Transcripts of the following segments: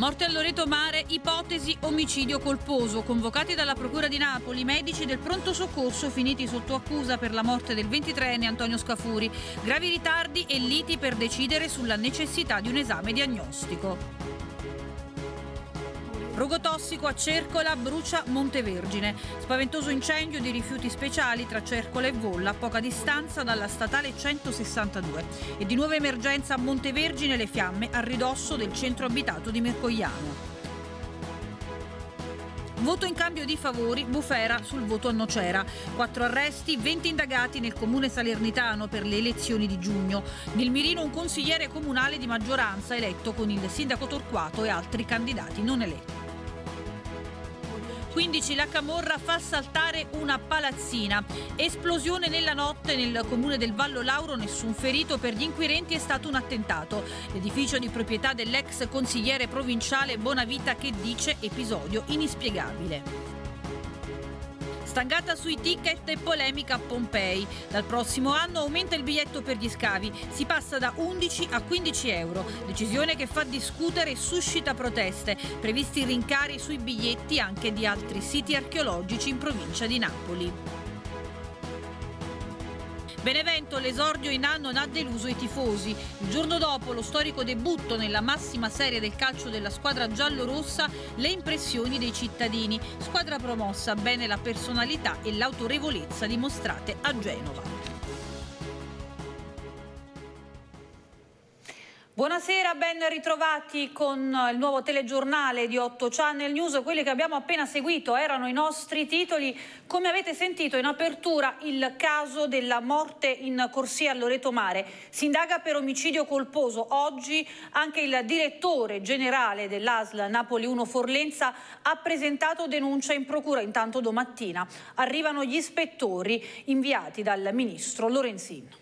Morte a Loreto Mare, ipotesi omicidio colposo. Convocati dalla Procura di Napoli, medici del pronto soccorso finiti sotto accusa per la morte del 23enne Antonio Scafuri. Gravi ritardi e liti per decidere sulla necessità di un esame diagnostico. Rogo tossico a Cercola brucia Montevergine. Spaventoso incendio di rifiuti speciali tra Cercola e Volla, a poca distanza dalla statale 162. E di nuova emergenza a Montevergine le fiamme a ridosso del centro abitato di Mercogliano. Voto in cambio di favori, bufera sul voto a Nocera. Quattro arresti, 20 indagati nel comune salernitano per le elezioni di giugno. Nel mirino un consigliere comunale di maggioranza eletto con il sindaco Torquato e altri candidati non eletti. 15 la camorra fa saltare una palazzina. Esplosione nella notte nel comune del Vallo Lauro, nessun ferito, per gli inquirenti è stato un attentato. L'edificio di proprietà dell'ex consigliere provinciale Bonavita che dice episodio inspiegabile. Stangata sui ticket e polemica a Pompei. Dal prossimo anno aumenta il biglietto per gli scavi, si passa da 11 a 15 euro, decisione che fa discutere e suscita proteste, previsti rincari sui biglietti anche di altri siti archeologici in provincia di Napoli. Benevento l'esordio in A non ha deluso i tifosi. Il giorno dopo lo storico debutto nella massima serie del calcio della squadra giallorossa, le impressioni dei cittadini. Squadra promossa, bene la personalità e l'autorevolezza dimostrate a Genova. Buonasera, ben ritrovati con il nuovo telegiornale di 8 Channel News. Quelli che abbiamo appena seguito erano i nostri titoli. Come avete sentito in apertura, il caso della morte in corsia a Loreto Mare. Si indaga per omicidio colposo. Oggi anche il direttore generale dell'ASL Napoli 1 Forlenza ha presentato denuncia in procura. Intanto domattina arrivano gli ispettori inviati dal ministro Lorenzin.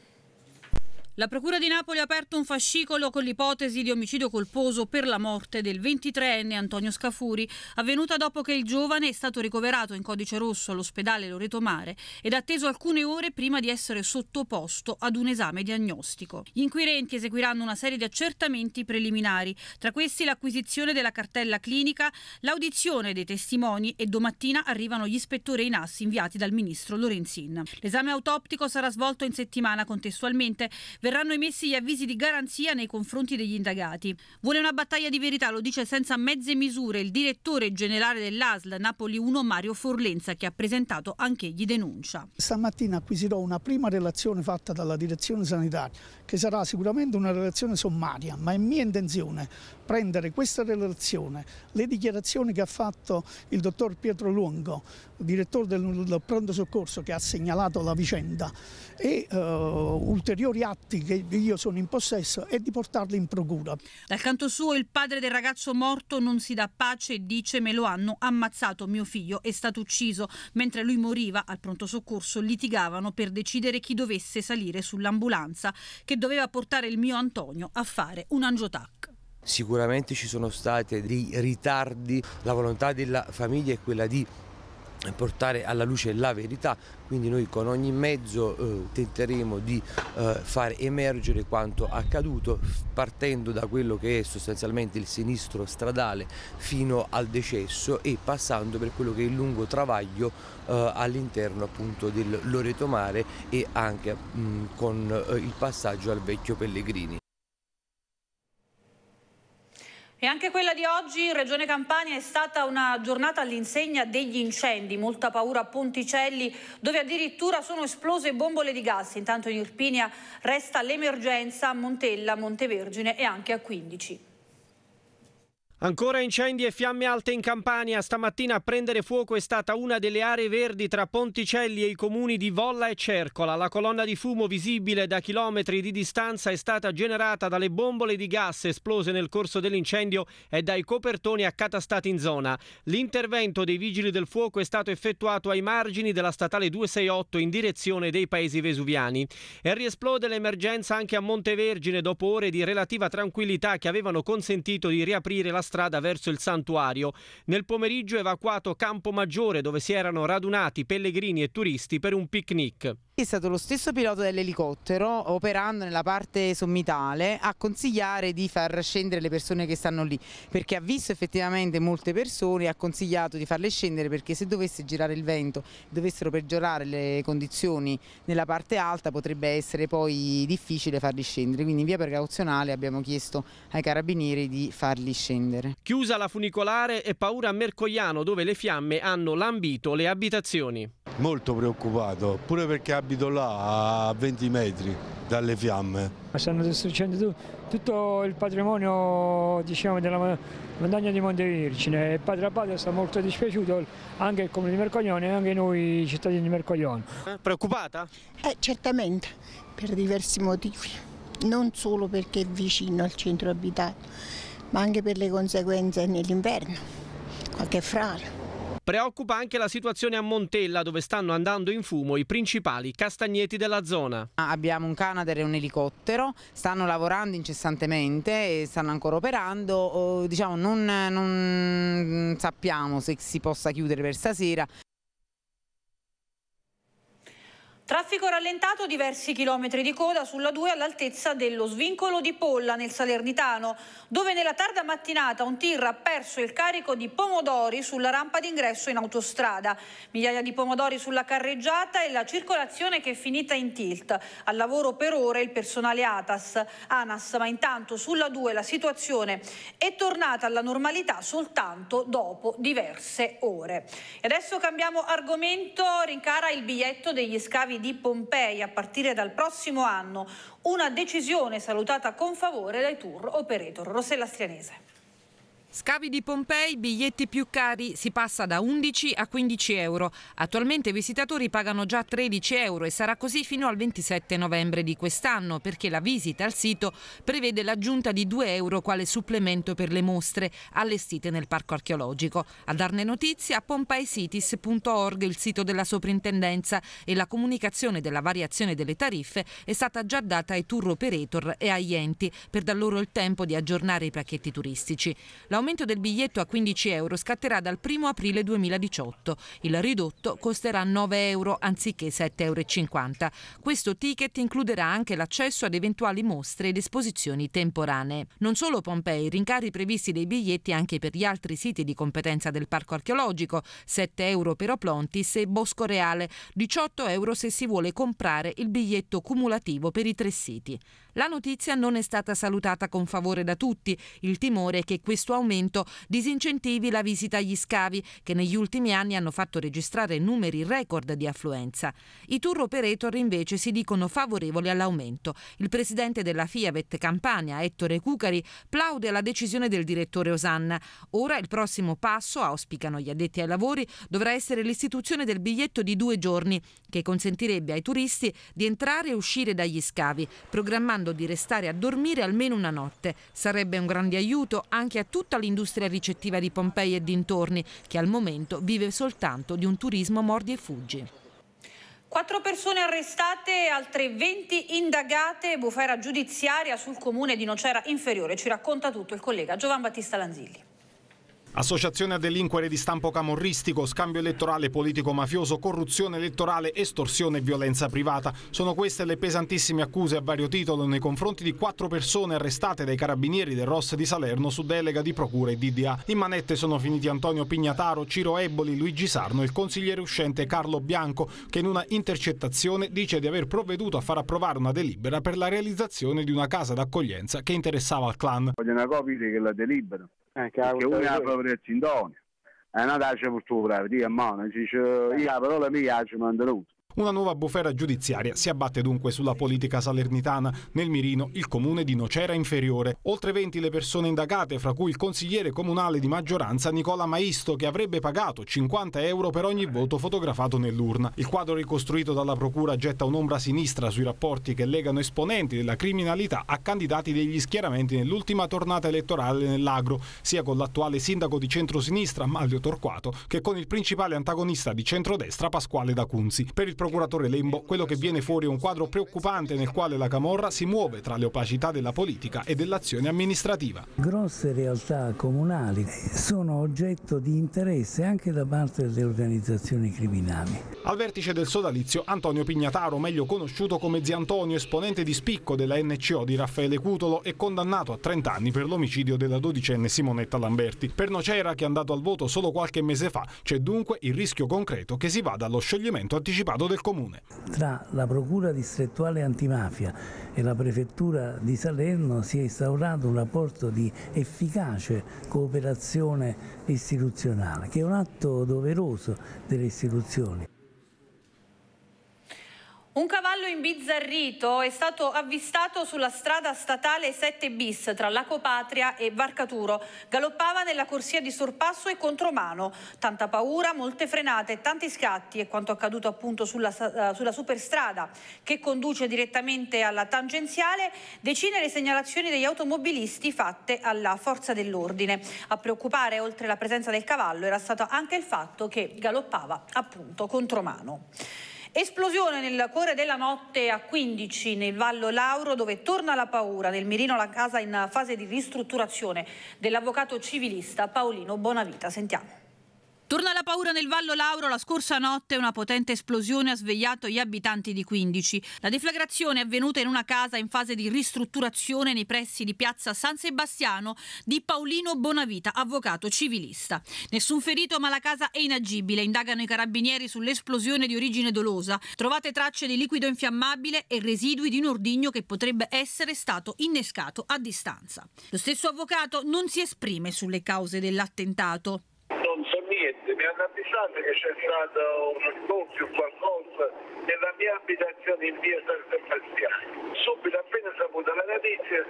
La Procura di Napoli ha aperto un fascicolo con l'ipotesi di omicidio colposo per la morte del 23enne Antonio Scafuri, avvenuta dopo che il giovane è stato ricoverato in codice rosso all'ospedale Loreto Mare ed atteso alcune ore prima di essere sottoposto ad un esame diagnostico. Gli inquirenti eseguiranno una serie di accertamenti preliminari, tra questi l'acquisizione della cartella clinica, l'audizione dei testimoni e domattina arrivano gli ispettori in assi inviati dal ministro Lorenzin. L'esame autoptico sarà svolto in settimana contestualmente verranno emessi gli avvisi di garanzia nei confronti degli indagati. Vuole una battaglia di verità, lo dice senza mezze misure il direttore generale dell'ASL Napoli 1 Mario Forlenza che ha presentato anche anch'egli denuncia. Stamattina acquisirò una prima relazione fatta dalla direzione sanitaria che sarà sicuramente una relazione sommaria ma è mia intenzione prendere questa relazione, le dichiarazioni che ha fatto il dottor Pietro Luongo, direttore del pronto soccorso che ha segnalato la vicenda e uh, ulteriori atti che io sono in possesso e di portarli in procura. Dal canto suo il padre del ragazzo morto non si dà pace e dice me lo hanno ammazzato, mio figlio è stato ucciso, mentre lui moriva al pronto soccorso litigavano per decidere chi dovesse salire sull'ambulanza che doveva portare il mio Antonio a fare un angiotac sicuramente ci sono stati dei ritardi, la volontà della famiglia è quella di portare alla luce la verità, quindi noi con ogni mezzo eh, tenteremo di eh, far emergere quanto accaduto partendo da quello che è sostanzialmente il sinistro stradale fino al decesso e passando per quello che è il lungo travaglio eh, all'interno appunto del Loreto Mare e anche mh, mm, con eh, il passaggio al vecchio Pellegrini. E anche quella di oggi in Regione Campania è stata una giornata all'insegna degli incendi, molta paura a Ponticelli dove addirittura sono esplose bombole di gas, intanto in Irpinia resta l'emergenza a Montella, Montevergine e anche a 15. Ancora incendi e fiamme alte in Campania. Stamattina a prendere fuoco è stata una delle aree verdi tra Ponticelli e i comuni di Volla e Cercola. La colonna di fumo visibile da chilometri di distanza è stata generata dalle bombole di gas esplose nel corso dell'incendio e dai copertoni accatastati in zona. L'intervento dei vigili del fuoco è stato effettuato ai margini della statale 268 in direzione dei paesi vesuviani. E riesplode l'emergenza anche a Montevergine dopo ore di relativa tranquillità che avevano consentito di riaprire la strada verso il santuario. Nel pomeriggio è evacuato Campo Maggiore dove si erano radunati pellegrini e turisti per un picnic. È stato lo stesso pilota dell'elicottero, operando nella parte sommitale, a consigliare di far scendere le persone che stanno lì, perché ha visto effettivamente molte persone e ha consigliato di farle scendere perché se dovesse girare il vento, dovessero peggiorare le condizioni nella parte alta, potrebbe essere poi difficile farli scendere. Quindi in via precauzionale abbiamo chiesto ai carabinieri di farli scendere vivere. Chiusa la funicolare e paura a Mercogliano dove le fiamme hanno lambito le abitazioni. Molto preoccupato, pure perché abito là a 20 metri dalle fiamme. Stanno distruggendo tutto il patrimonio diciamo, della montagna di Monte Montevirgine Il Padre Abate sta molto dispiaciuto anche il comune di Mercoglione e anche noi cittadini di Mercoglione. Eh, preoccupata? Eh, certamente, per diversi motivi, non solo perché è vicino al centro abitato ma anche per le conseguenze nell'inverno, qualche frana. Preoccupa anche la situazione a Montella dove stanno andando in fumo i principali castagneti della zona. Ah, abbiamo un Canadair e un elicottero, stanno lavorando incessantemente e stanno ancora operando, oh, diciamo non, non mm, sappiamo se si possa chiudere per stasera. Traffico rallentato, diversi chilometri di coda sulla 2 all'altezza dello svincolo di Polla nel Salernitano, dove nella tarda mattinata un tir ha perso il carico di pomodori sulla rampa d'ingresso in autostrada. Migliaia di pomodori sulla carreggiata e la circolazione che è finita in tilt. Al lavoro per ore il personale ATAS, ANAS, ma intanto sulla 2 la situazione è tornata alla normalità soltanto dopo diverse ore. E adesso cambiamo argomento, rincara il biglietto degli scavi comunali di Pompei a partire dal prossimo anno, una decisione salutata con favore dai tour operator Rossella Strianese. Scavi di Pompei, biglietti più cari, si passa da 11 a 15 euro. Attualmente i visitatori pagano già 13 euro e sarà così fino al 27 novembre di quest'anno perché la visita al sito prevede l'aggiunta di 2 euro quale supplemento per le mostre allestite nel parco archeologico. A darne notizia pompeycities.org, il sito della soprintendenza e la comunicazione della variazione delle tariffe è stata già data ai tour operator e agli enti per dar loro il tempo di aggiornare i pacchetti turistici. La L'aumento del biglietto a 15 euro scatterà dal 1 aprile 2018. Il ridotto costerà 9 euro anziché 7,50 euro. Questo ticket includerà anche l'accesso ad eventuali mostre ed esposizioni temporanee. Non solo Pompei, rincari previsti dei biglietti anche per gli altri siti di competenza del parco archeologico, 7 euro per Oplontis e Bosco Reale, 18 euro se si vuole comprare il biglietto cumulativo per i tre siti. La notizia non è stata salutata con favore da tutti. Il timore è che questo aumento disincentivi la visita agli scavi, che negli ultimi anni hanno fatto registrare numeri record di affluenza. I tour operator invece si dicono favorevoli all'aumento. Il presidente della FIAVET Campania, Ettore Cucari, plaude alla decisione del direttore Osanna. Ora il prossimo passo, auspicano gli addetti ai lavori, dovrà essere l'istituzione del biglietto di due giorni, che consentirebbe ai turisti di entrare e uscire dagli scavi, programmando chiedendo di restare a dormire almeno una notte. Sarebbe un grande aiuto anche a tutta l'industria ricettiva di Pompei e dintorni, che al momento vive soltanto di un turismo mordi e fuggi. Quattro persone arrestate, altre 20 indagate, bufera giudiziaria sul comune di Nocera Inferiore. Ci racconta tutto il collega Giovan Battista Lanzilli. Associazione a delinquere di stampo camorristico, scambio elettorale politico-mafioso, corruzione elettorale, estorsione e violenza privata. Sono queste le pesantissime accuse a vario titolo nei confronti di quattro persone arrestate dai carabinieri del ROS di Salerno su delega di procura e DDA. In manette sono finiti Antonio Pignataro, Ciro Eboli, Luigi Sarno e il consigliere uscente Carlo Bianco, che in una intercettazione dice di aver provveduto a far approvare una delibera per la realizzazione di una casa d'accoglienza che interessava al clan. Vogliono capire che la delibera eh, che uno ha eh, la propria sintonia. E non lascia per tuo bravo, dice, eh. io la parola mia ci mantenuto. Una nuova bufera giudiziaria si abbatte dunque sulla politica salernitana. Nel mirino il comune di Nocera Inferiore. Oltre 20 le persone indagate, fra cui il consigliere comunale di maggioranza Nicola Maisto, che avrebbe pagato 50 euro per ogni voto fotografato nell'urna. Il quadro ricostruito dalla procura getta un'ombra sinistra sui rapporti che legano esponenti della criminalità a candidati degli schieramenti nell'ultima tornata elettorale nell'agro, sia con l'attuale sindaco di centrosinistra Mario Torquato che con il principale antagonista di centrodestra Pasquale D'Acunzi. Per il procuratore Lembo, quello che viene fuori è un quadro preoccupante nel quale la Camorra si muove tra le opacità della politica e dell'azione amministrativa. Grosse realtà comunali sono oggetto di interesse anche da parte delle organizzazioni criminali. Al vertice del sodalizio Antonio Pignataro, meglio conosciuto come Zia Antonio, esponente di spicco della NCO di Raffaele Cutolo, è condannato a 30 anni per l'omicidio della dodicenne Simonetta Lamberti. Per Nocera, che è andato al voto solo qualche mese fa, c'è dunque il rischio concreto che si vada allo scioglimento anticipato del del comune. Tra la Procura distrettuale antimafia e la Prefettura di Salerno si è instaurato un rapporto di efficace cooperazione istituzionale, che è un atto doveroso delle istituzioni. Un cavallo imbizzarrito è stato avvistato sulla strada statale 7 bis tra Laco Patria e Varcaturo. Galoppava nella corsia di sorpasso e contromano. Tanta paura, molte frenate, tanti scatti e quanto accaduto appunto sulla, eh, sulla superstrada che conduce direttamente alla tangenziale. Decine le segnalazioni degli automobilisti fatte alla forza dell'ordine. A preoccupare, oltre la presenza del cavallo, era stato anche il fatto che galoppava appunto contromano. Esplosione nel cuore della notte a 15 nel Vallo Lauro dove torna la paura. Nel mirino la casa in fase di ristrutturazione dell'avvocato civilista Paolino Bonavita. Sentiamo. Torna la paura nel Vallo Lauro. La scorsa notte una potente esplosione ha svegliato gli abitanti di 15. La deflagrazione è avvenuta in una casa in fase di ristrutturazione nei pressi di piazza San Sebastiano di Paolino Bonavita, avvocato civilista. Nessun ferito, ma la casa è inagibile. Indagano i carabinieri sull'esplosione di origine dolosa. Trovate tracce di liquido infiammabile e residui di un ordigno che potrebbe essere stato innescato a distanza. Lo stesso avvocato non si esprime sulle cause dell'attentato avvisate che c'è stato uno scoppio, qualcosa nella mia abitazione in via San Sebastiano. Subito appena saputa la notizia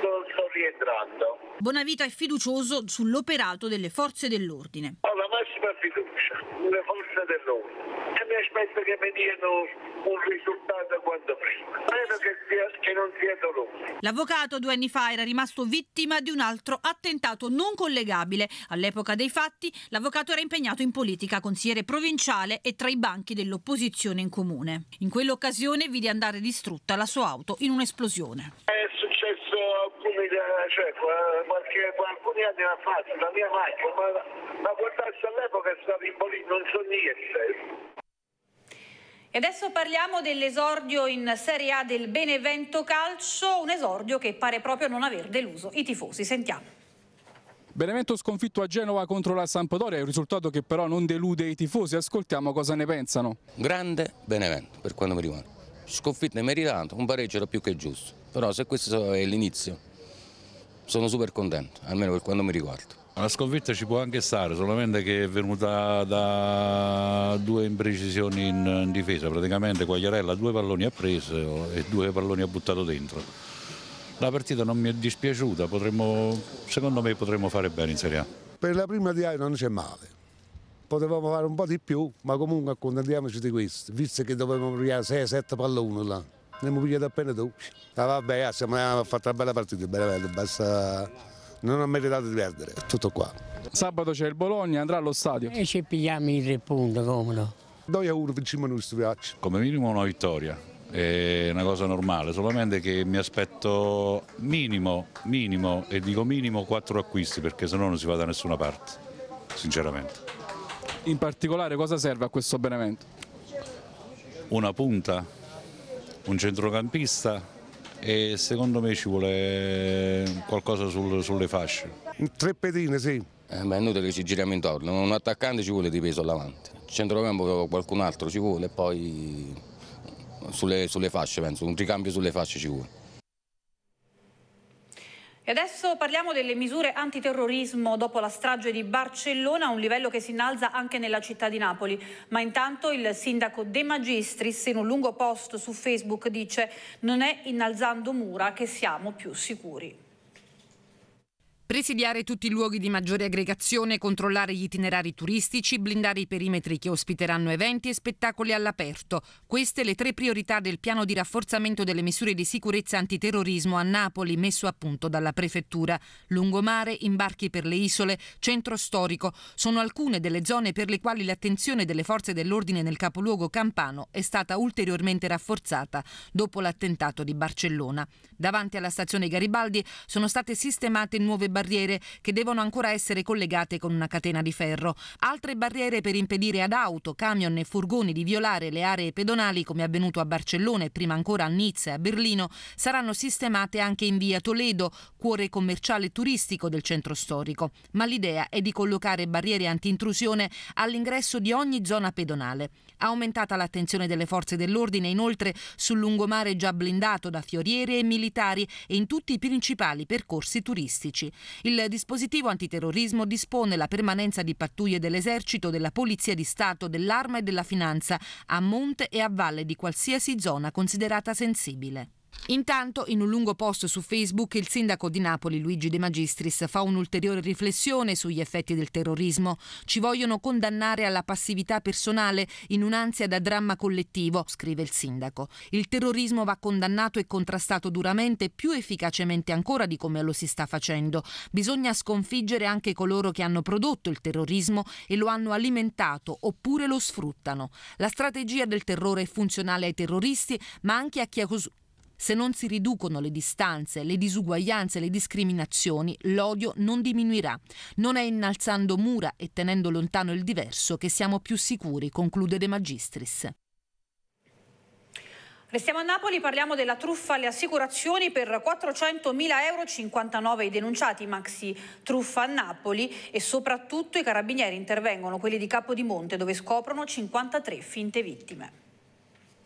sono, sono rientrando. Bonavita è fiducioso sull'operato delle forze dell'ordine. Ho la massima fiducia nelle forze dell'ordine e mi aspetto che mi diano un risultato non sia dolore. L'avvocato due anni fa era rimasto vittima di un altro attentato non collegabile. All'epoca dei fatti l'avvocato era impegnato in politica, consigliere provinciale e tra i banchi dell'opposizione in comune. In quell'occasione vide andare distrutta la sua auto in un'esplosione. È successo alcuni, eh, cioè, qualche, alcuni anni fa, la mia macchina, ma, ma quanto all'epoca è stato imbolito, non so niente. E adesso parliamo dell'esordio in Serie A del Benevento Calcio, un esordio che pare proprio non aver deluso i tifosi. Sentiamo. Benevento sconfitto a Genova contro la Sampdoria, un risultato che però non delude i tifosi. Ascoltiamo cosa ne pensano. Grande Benevento, per quanto mi riguarda. Sconfitto e meritato, un pareggio era più che giusto. Però se questo è l'inizio, sono super contento, almeno per quanto mi riguarda. La sconfitta ci può anche stare, solamente che è venuta da due imprecisioni in, in difesa, praticamente Quagliarella due palloni ha preso e due palloni ha buttato dentro. La partita non mi è dispiaciuta, potremmo, secondo me potremmo fare bene in Serie A. Per la prima di A non c'è male, potevamo fare un po' di più, ma comunque accontentiamoci di questo, visto che dovevamo pigliare 6-7 palloni là, ne abbiamo pigliato appena 12. Ah, vabbè, ah, siamo andati ah, una bella partita, bella, bella, basta non ho meritato di perdere, tutto qua. Sabato c'è il Bologna, andrà allo stadio. E eh, ci pigliamo il tre punti, come no? Noi a uno vinciamo noi studiacci. Come minimo una vittoria, è una cosa normale, solamente che mi aspetto minimo, minimo, e dico minimo quattro acquisti, perché se no non si va da nessuna parte, sinceramente. In particolare cosa serve a questo Benevento? Una punta, un centrocampista e secondo me ci vuole qualcosa sul, sulle fasce. Tre pedine, sì. Eh, ma è inutile che ci giriamo intorno, un attaccante ci vuole di peso all'avanti, centrocampo qualcun altro ci vuole e poi sulle, sulle fasce penso, un ricambio sulle fasce ci vuole. E adesso parliamo delle misure antiterrorismo dopo la strage di Barcellona, un livello che si innalza anche nella città di Napoli. Ma intanto il sindaco De Magistris in un lungo post su Facebook dice non è innalzando mura che siamo più sicuri. Presidiare tutti i luoghi di maggiore aggregazione, controllare gli itinerari turistici, blindare i perimetri che ospiteranno eventi e spettacoli all'aperto. Queste le tre priorità del piano di rafforzamento delle misure di sicurezza antiterrorismo a Napoli messo a punto dalla prefettura. Lungomare, imbarchi per le isole, centro storico sono alcune delle zone per le quali l'attenzione delle forze dell'ordine nel capoluogo campano è stata ulteriormente rafforzata dopo l'attentato di Barcellona. Davanti alla stazione Garibaldi sono state sistemate nuove barriere che devono ancora essere collegate con una catena di ferro. Altre barriere per impedire ad auto, camion e furgoni di violare le aree pedonali, come è avvenuto a Barcellona e prima ancora a Nizza e a Berlino, saranno sistemate anche in via Toledo, cuore commerciale e turistico del centro storico. Ma l'idea è di collocare barriere antintrusione all'ingresso di ogni zona pedonale. Aumentata l'attenzione delle forze dell'ordine inoltre sul lungomare già blindato da fioriere e militari e in tutti i principali percorsi turistici. Il dispositivo antiterrorismo dispone la permanenza di pattuglie dell'esercito, della polizia di Stato, dell'arma e della finanza a monte e a valle di qualsiasi zona considerata sensibile. Intanto, in un lungo post su Facebook, il sindaco di Napoli, Luigi De Magistris, fa un'ulteriore riflessione sugli effetti del terrorismo. Ci vogliono condannare alla passività personale in un'ansia da dramma collettivo, scrive il sindaco. Il terrorismo va condannato e contrastato duramente, più efficacemente ancora di come lo si sta facendo. Bisogna sconfiggere anche coloro che hanno prodotto il terrorismo e lo hanno alimentato oppure lo sfruttano. La strategia del terrore è funzionale ai terroristi, ma anche a chi ha costruito se non si riducono le distanze, le disuguaglianze, le discriminazioni, l'odio non diminuirà. Non è innalzando mura e tenendo lontano il diverso che siamo più sicuri, conclude De Magistris. Restiamo a Napoli, parliamo della truffa alle assicurazioni per 400.000 euro, 59 i denunciati maxi truffa a Napoli e soprattutto i carabinieri intervengono, quelli di Capodimonte, dove scoprono 53 finte vittime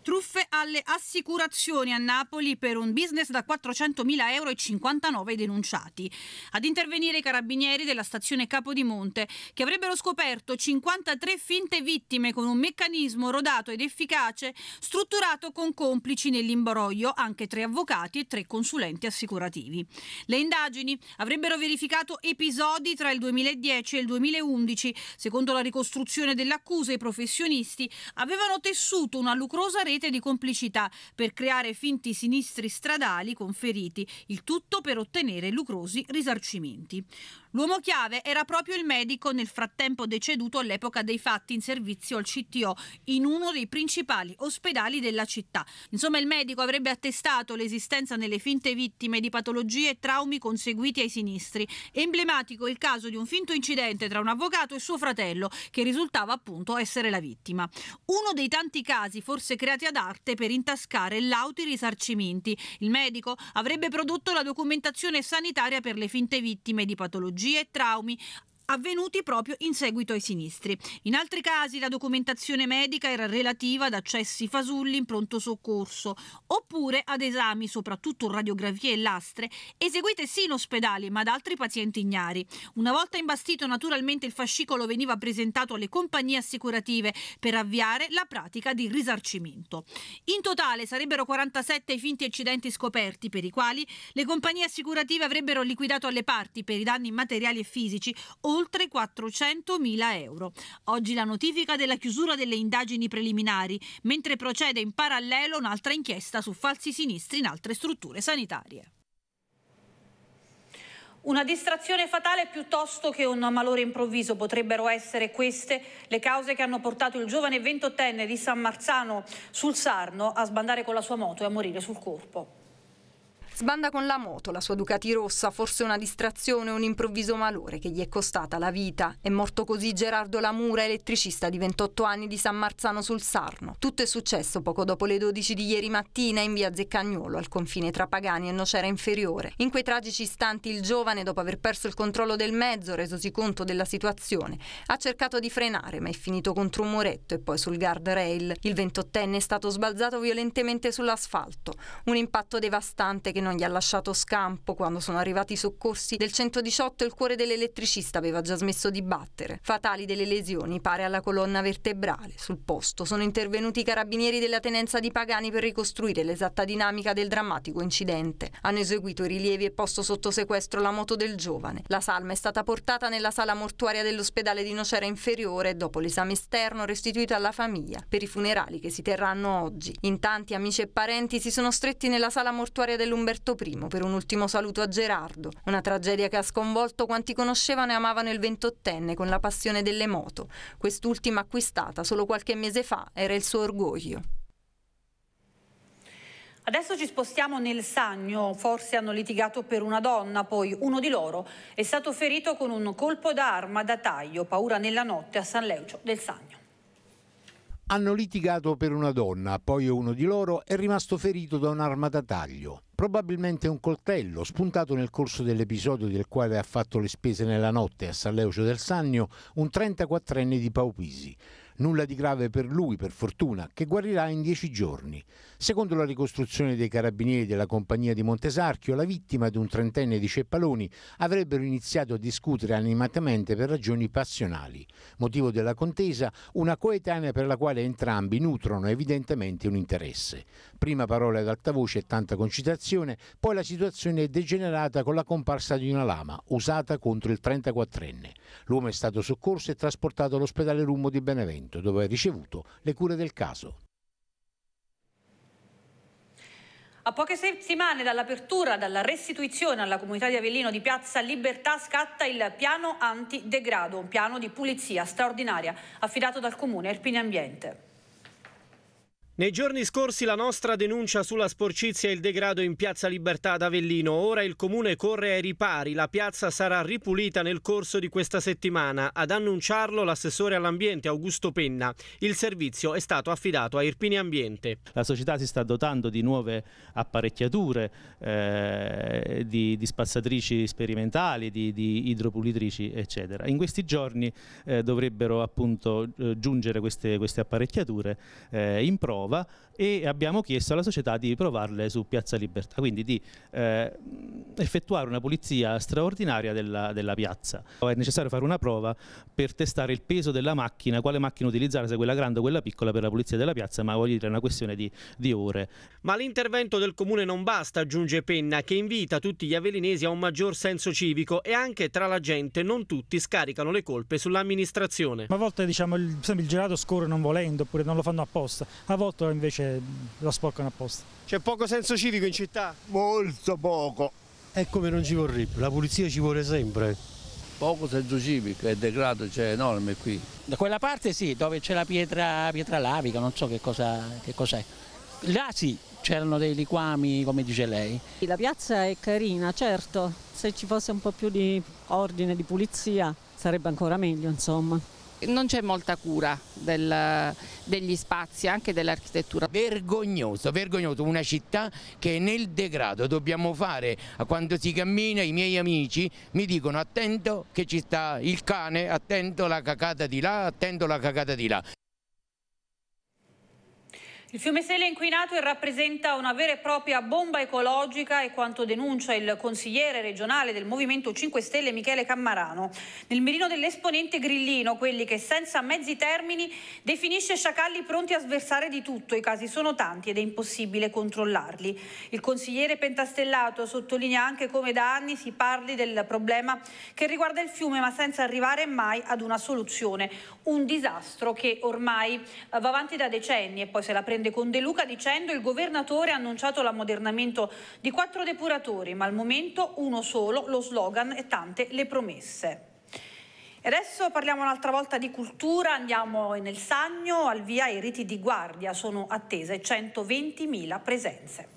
truffe alle assicurazioni a Napoli per un business da 400.000 euro e 59 denunciati. Ad intervenire i carabinieri della stazione Capodimonte che avrebbero scoperto 53 finte vittime con un meccanismo rodato ed efficace strutturato con complici nell'imbroglio anche tre avvocati e tre consulenti assicurativi. Le indagini avrebbero verificato episodi tra il 2010 e il 2011. Secondo la ricostruzione dell'accusa i professionisti avevano tessuto una lucrosa rete rete di complicità per creare finti sinistri stradali con feriti, il tutto per ottenere lucrosi risarcimenti. L'uomo chiave era proprio il medico nel frattempo deceduto all'epoca dei fatti in servizio al CTO in uno dei principali ospedali della città. Insomma il medico avrebbe attestato l'esistenza nelle finte vittime di patologie e traumi conseguiti ai sinistri. Emblematico il caso di un finto incidente tra un avvocato e suo fratello che risultava appunto essere la vittima. Uno dei tanti casi forse creati ad arte per intascare lauti risarcimenti. Il medico avrebbe prodotto la documentazione sanitaria per le finte vittime di patologie Dietraume, avvenuti proprio in seguito ai sinistri. In altri casi la documentazione medica era relativa ad accessi fasulli in pronto soccorso oppure ad esami, soprattutto radiografie e lastre, eseguite sì in ospedale ma da altri pazienti ignari. Una volta imbastito naturalmente il fascicolo veniva presentato alle compagnie assicurative per avviare la pratica di risarcimento. In totale sarebbero 47 i finti incidenti scoperti per i quali le compagnie assicurative avrebbero liquidato alle parti per i danni materiali e fisici o oltre 400.000 euro. Oggi la notifica della chiusura delle indagini preliminari, mentre procede in parallelo un'altra inchiesta su falsi sinistri in altre strutture sanitarie. Una distrazione fatale piuttosto che un malore improvviso potrebbero essere queste le cause che hanno portato il giovane ventottenne di San Marzano sul Sarno a sbandare con la sua moto e a morire sul corpo. Sbanda con la moto, la sua Ducati rossa, forse una distrazione, o un improvviso malore che gli è costata la vita. È morto così Gerardo Lamura, elettricista di 28 anni di San Marzano sul Sarno. Tutto è successo poco dopo le 12 di ieri mattina in via Zeccagnolo, al confine tra Pagani e Nocera Inferiore. In quei tragici istanti il giovane, dopo aver perso il controllo del mezzo, resosi conto della situazione, ha cercato di frenare ma è finito contro un muretto e poi sul guardrail. Il 28enne è stato sbalzato violentemente sull'asfalto, un impatto devastante che non non gli ha lasciato scampo quando sono arrivati i soccorsi del 118 il cuore dell'elettricista aveva già smesso di battere. Fatali delle lesioni, pare alla colonna vertebrale. Sul posto sono intervenuti i carabinieri della tenenza di Pagani per ricostruire l'esatta dinamica del drammatico incidente. Hanno eseguito i rilievi e posto sotto sequestro la moto del giovane. La salma è stata portata nella sala mortuaria dell'ospedale di Nocera Inferiore e dopo l'esame esterno restituita alla famiglia per i funerali che si terranno oggi. In tanti amici e parenti si sono stretti nella sala mortuaria dell'Umberto Alberto I per un ultimo saluto a Gerardo, una tragedia che ha sconvolto quanti conoscevano e amavano il ventottenne con la passione delle moto. Quest'ultima acquistata solo qualche mese fa era il suo orgoglio. Adesso ci spostiamo nel Sannio, forse hanno litigato per una donna, poi uno di loro è stato ferito con un colpo d'arma da taglio, paura nella notte a San Leucio del Sannio hanno litigato per una donna, poi uno di loro è rimasto ferito da un'arma da taglio, probabilmente un coltello, spuntato nel corso dell'episodio del quale ha fatto le spese nella notte a San Leucio del Sannio un 34enne di Paupisi. Nulla di grave per lui, per fortuna, che guarirà in dieci giorni. Secondo la ricostruzione dei carabinieri della compagnia di Montesarchio, la vittima ed un trentenne di Ceppaloni avrebbero iniziato a discutere animatamente per ragioni passionali. Motivo della contesa, una coetanea per la quale entrambi nutrono evidentemente un interesse. Prima parole ad alta voce e tanta concitazione, poi la situazione è degenerata con la comparsa di una lama, usata contro il 34enne. L'uomo è stato soccorso e trasportato all'ospedale Rummo di Benevento. Agrigento, dove ha ricevuto le cure del caso. A poche settimane dall'apertura, dalla restituzione alla comunità di Avellino di Piazza Libertà scatta il piano antidegrado, un piano di pulizia straordinaria affidato dal comune Erpini Ambiente. Nei giorni scorsi la nostra denuncia sulla sporcizia e il degrado in Piazza Libertà ad Avellino. Ora il comune corre ai ripari. La piazza sarà ripulita nel corso di questa settimana. Ad annunciarlo l'assessore all'ambiente Augusto Penna. Il servizio è stato affidato a Irpini Ambiente. La società si sta dotando di nuove apparecchiature, eh, di, di, spazzatrici sperimentali, di, di, idropulitrici, eccetera. In questi giorni eh, dovrebbero appunto eh, giungere queste, queste apparecchiature eh, in prova prova e abbiamo chiesto alla società di provarle su Piazza Libertà, quindi di eh, effettuare una pulizia straordinaria della, della, piazza. È necessario fare una prova per testare il peso della macchina, quale macchina utilizzare, se quella grande o quella piccola per la pulizia della piazza, ma voglio dire è una questione di, di ore. Ma l'intervento del comune non basta, aggiunge Penna, che invita tutti gli avelinesi a un maggior senso civico e anche tra la gente non tutti scaricano le colpe sull'amministrazione. Ma a volte diciamo, il, il gelato scorre non volendo oppure non lo fanno apposta, a volte asfalto invece lo sporcano apposta. C'è poco senso civico in città? Molto poco. È come non ci vorrebbe, la pulizia ci vuole sempre. Poco senso civico e degrado c'è cioè, enorme qui. Da quella parte sì, dove c'è la pietra, pietra lavica, non so che cos'è. Cos Là sì, c'erano dei liquami, come dice lei. La piazza è carina, certo, se ci fosse un po' più di ordine, di pulizia, sarebbe ancora meglio, insomma non c'è molta cura del, degli spazi, anche dell'architettura. Vergognoso, vergognoso, una città che è nel degrado, dobbiamo fare, quando si cammina i miei amici mi dicono attento che ci sta il cane, attento la cacata di là, attento la cacata di là. Il fiume Sele è inquinato e rappresenta una vera e propria bomba ecologica è quanto denuncia il consigliere regionale del Movimento 5 Stelle Michele Cammarano. Nel mirino dell'esponente Grillino, quelli che senza mezzi termini definisce sciacalli pronti a sversare di tutto, i casi sono tanti ed è impossibile controllarli. Il consigliere Pentastellato sottolinea anche come da anni si parli del problema che riguarda il fiume ma senza arrivare mai ad una soluzione. Un disastro che ormai va avanti da decenni e poi se la prende prende con De Luca dicendo il governatore ha annunciato l'ammodernamento di quattro depuratori, ma al momento uno solo, lo slogan e tante le promesse. E Adesso parliamo un'altra volta di cultura, andiamo nel Sagno, al via i riti di guardia sono attese 120.000 presenze.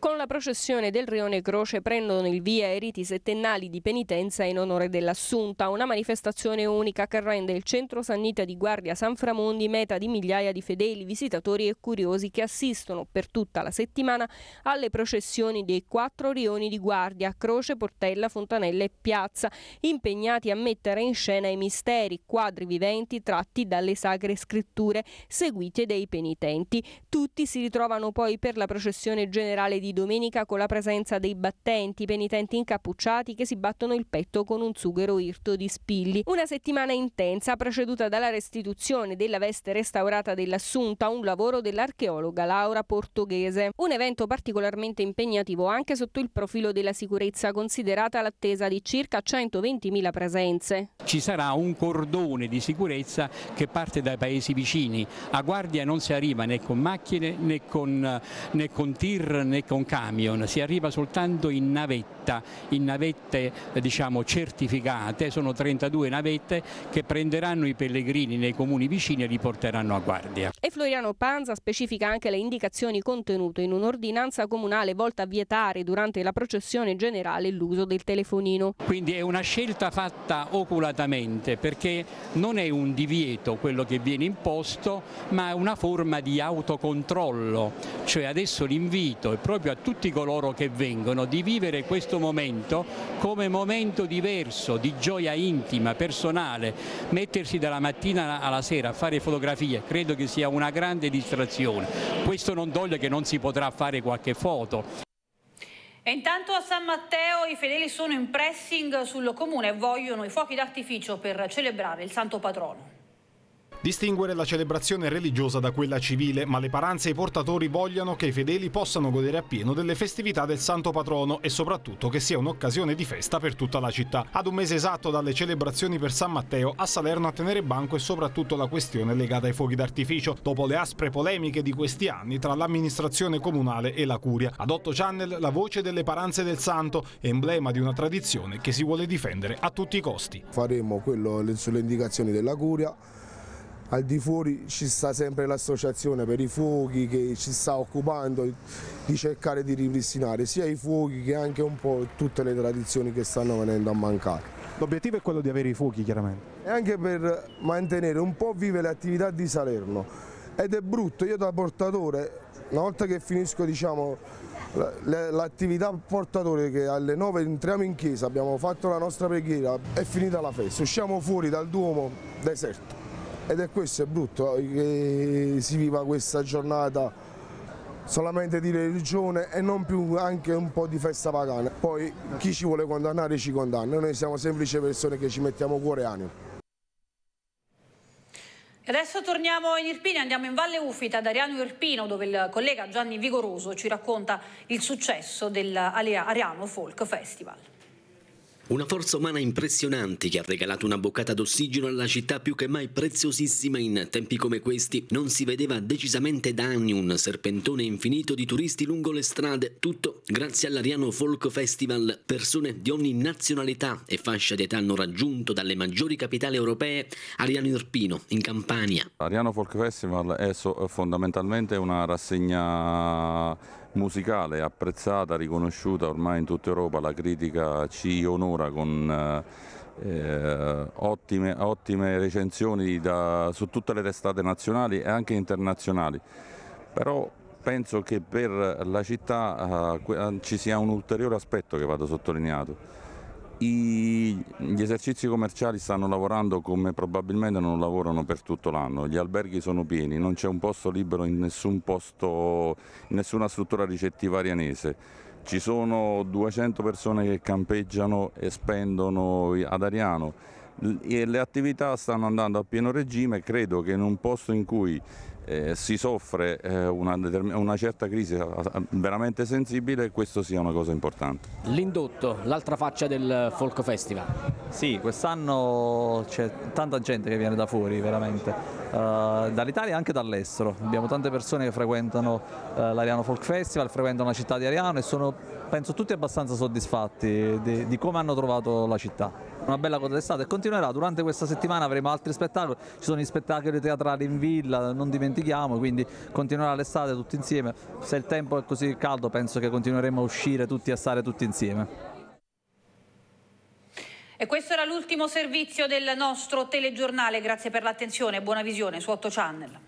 Con la processione del Rione Croce prendono il via i riti settennali di penitenza in onore dell'Assunta, una manifestazione unica che rende il centro sannita di Guardia San Framondi meta di migliaia di fedeli, visitatori e curiosi che assistono per tutta la settimana alle processioni dei quattro rioni di Guardia, Croce, Portella, Fontanella e Piazza, impegnati a mettere in scena i misteri, quadri viventi tratti dalle sacre scritture, seguite dai penitenti. Tutti si ritrovano poi per la processione generale di di domenica con la presenza dei battenti, penitenti incappucciati che si battono il petto con un sughero irto di spilli. Una settimana intensa preceduta dalla restituzione della veste restaurata dell'Assunta, un lavoro dell'archeologa Laura Portoghese. Un evento particolarmente impegnativo anche sotto il profilo della sicurezza, considerata l'attesa di circa 120.000 presenze. Ci sarà un cordone di sicurezza che parte dai paesi vicini. A Guardia non si arriva né con macchine né con, né con tir né con con camion, si arriva soltanto in navetta, in navette eh, diciamo, certificate, sono 32 navette che prenderanno i pellegrini nei comuni vicini e li porteranno a guardia. E Floriano Panza specifica anche le indicazioni contenute in un'ordinanza comunale volta a vietare durante la processione generale l'uso del telefonino. Quindi è una scelta fatta oculatamente perché non è un divieto quello che viene imposto ma è una forma di autocontrollo, cioè adesso l'invito è proprio esempio a tutti coloro che vengono di vivere questo momento come momento diverso, di gioia intima, personale, mettersi dalla mattina alla sera a fare fotografie credo che sia una grande distrazione, questo non toglie che non si potrà fare qualche foto. E intanto a San Matteo i fedeli sono in pressing sul comune e vogliono i fuochi d'artificio per celebrare il santo patrono. Distinguere la celebrazione religiosa da quella civile, ma le paranze e i portatori vogliono che i fedeli possano godere appieno delle festività del Santo Patrono e soprattutto che sia un'occasione di festa per tutta la città. Ad un mese esatto dalle celebrazioni per San Matteo, a Salerno a tenere banco è soprattutto la questione legata ai fuochi d'artificio, dopo le aspre polemiche di questi anni tra l'amministrazione comunale e la curia. Ad 8 Channel la voce delle paranze del Santo, emblema di una tradizione che si vuole difendere a tutti i costi. Faremo quello, sulle indicazioni della curia al di fuori ci sta sempre l'associazione per i fuochi che ci sta occupando di cercare di ripristinare sia i fuochi che anche un po' tutte le tradizioni che stanno venendo a mancare. L'obiettivo è quello di avere i fuochi chiaramente. E anche per mantenere un po' vive le attività di Salerno ed è brutto, io da portatore una volta che finisco diciamo, l'attività portatore che alle 9 entriamo in chiesa, abbiamo fatto la nostra preghiera, è finita la festa, usciamo fuori dal Duomo deserto ed è questo, è brutto eh, che si viva questa giornata solamente di religione e non più anche un po' di festa pagana. Poi chi ci vuole condannare ci condanna, noi siamo semplici persone che ci mettiamo cuore e animo. Adesso torniamo in Irpino, andiamo in Valle Ufita, ad Ariano Irpino, dove il collega Gianni Vigoroso ci racconta il successo dell'Ariano Folk Festival. Una forza umana impressionante che ha regalato una boccata d'ossigeno alla città più che mai preziosissima in tempi come questi. Non si vedeva decisamente da anni un serpentone infinito di turisti lungo le strade, tutto grazie all'Ariano Folk Festival. Persone di ogni nazionalità e fascia d'età hanno raggiunto dalle maggiori capitali europee Ariano Irpino, in Campania. L'Ariano Folk Festival è fondamentalmente una rassegna musicale apprezzata, riconosciuta ormai in tutta Europa, la critica ci onora con eh, eh, ottime, ottime, recensioni da, su tutte le testate nazionali e anche internazionali. Però penso che per la città eh, eh ci sia un ulteriore aspetto che vada sottolineato i, gli esercizi commerciali stanno lavorando come probabilmente non lavorano per tutto l'anno, gli alberghi sono pieni, non c'è un posto libero in, nessun posto, in nessuna struttura ricettiva arianese. Ci sono 200 persone che campeggiano e spendono ad Ariano e le attività stanno andando a pieno regime, credo che in un posto in cui eh, si soffre eh, una, una, certa crisi eh, veramente sensibile questo sia una cosa importante. L'indotto, l'altra faccia del Folk Festival. Sì, quest'anno c'è tanta gente che viene da fuori veramente, uh, dall'Italia e anche dall'estero, abbiamo tante persone che frequentano uh, l'Ariano Folk Festival, frequentano la città di Ariano e sono penso tutti abbastanza soddisfatti di, di come hanno trovato la città una bella cosa d'estate e continuerà durante questa settimana avremo altri spettacoli ci sono gli spettacoli teatrali in villa non dimentichiamo quindi continuerà l'estate tutti insieme se il tempo è così caldo penso che continueremo a uscire tutti a stare tutti insieme e questo era l'ultimo servizio del nostro telegiornale grazie per l'attenzione e buona visione su 8 Channel